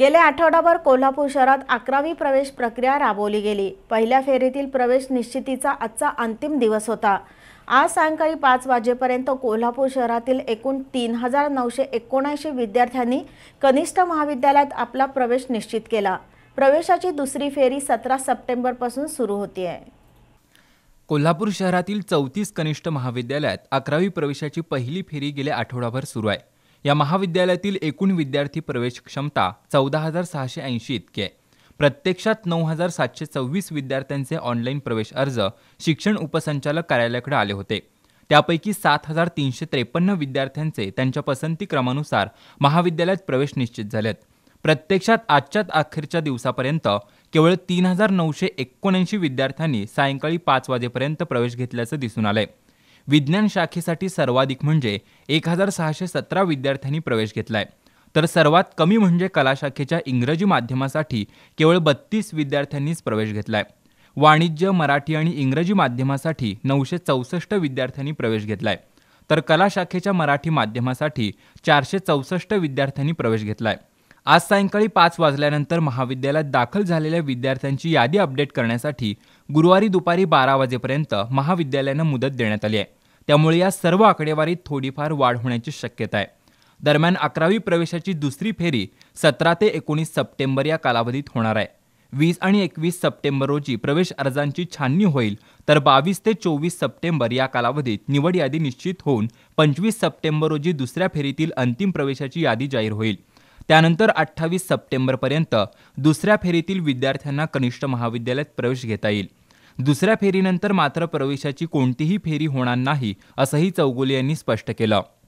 गेल्या आठवडाभर कोल्हापूर शहरात अकरावी प्रवेश प्रक्रिया राबवली गेली पहिल्या फेरीतील प्रवेश निश्चितीचा आजचा अंतिम दिवस होता आज सायंकाळी पाच वाजेपर्यंत कोल्हापूर शहरातील एकूण तीन हजार नऊशे एकोणऐंशी विद्यार्थ्यांनी कनिष्ठ महाविद्यालयात आपला प्रवेश निश्चित केला प्रवेशाची दुसरी फेरी सतरा सप्टेंबरपासून सुरू होती आहे कोल्हापूर शहरातील चौतीस कनिष्ठ महाविद्यालयात अकरावी प्रवेशाची पहिली फेरी गेल्या आठवडाभर सुरू आहे या महाविद्यालयातील एकूण विद्यार्थी प्रवेश क्षमता चौदा हजार सहाशे ऐंशी इतकी आहे प्रत्यक्षात नऊ हजार सातशे सव्वीस विद्यार्थ्यांचे ऑनलाईन प्रवेश अर्ज शिक्षण उपसंचालक कार्यालयाकडे आले होते त्यापैकी सात हजार तीनशे त्रेपन्न विद्यार्थ्यांचे त्यांच्या पसंती क्रमानुसार महाविद्यालयात प्रवेश निश्चित झालेत प्रत्यक्षात आजच्याच अखेरच्या दिवसापर्यंत केवळ तीन हजार नऊशे एकोणऐंशी विद्यार्थ्यांनी सायंकाळी पाच वाजेपर्यंत प्रवेश घेतल्याचं दिसून आलंय विज्ञान शाखेसाठी सर्वाधिक म्हणजे एक हजार सहाशे सतरा विद्यार्थ्यांनी प्रवेश घेतलाय तर सर्वात कमी म्हणजे कला शाखेच्या इंग्रजी माध्यमासाठी केवळ बत्तीस विद्यार्थ्यांनीच प्रवेश घेतलाय वाणिज्य मराठी आणि इंग्रजी माध्यमासाठी नऊशे चौसष्ट विद्यार्थ्यांनी प्रवेश घेतलाय तर कला शाखेच्या मराठी माध्यमासाठी चारशे चौसष्ट विद्यार्थ्यांनी प्रवेश घेतलाय आज सायंकाळी पाच वाजल्यानंतर महाविद्यालयात दाखल झालेल्या विद्यार्थ्यांची यादी अपडेट करण्यासाठी गुरुवारी दुपारी बारा वाजेपर्यंत महाविद्यालयानं मुदत देण्यात आली आहे त्यामुळे या सर्व आकडेवारीत थोडीफार वाढ होण्याची शक्यता आहे दरम्यान अकरावी प्रवेशाची दुसरी फेरी सतरा ते एकोणीस सप्टेंबर या कालावधीत होणार आहे वीस आणि एकवीस सप्टेंबर रोजी प्रवेश अर्जांची छाननी होईल तर बावीस ते चोवीस सप्टेंबर या कालावधीत निवड यादी निश्चित होऊन पंचवीस सप्टेंबर रोजी दुसऱ्या फेरीतील अंतिम प्रवेशाची यादी जाहीर होईल त्यानंतर अठ्ठावीस सप्टेंबरपर्यंत दुसऱ्या फेरीतील विद्यार्थ्यांना कनिष्ठ महाविद्यालयात प्रवेश घेता येईल दुसऱ्या फेरीनंतर मात्र प्रवेशाची कोणतीही फेरी होणार नाही असंही चौगुले यांनी स्पष्ट केलं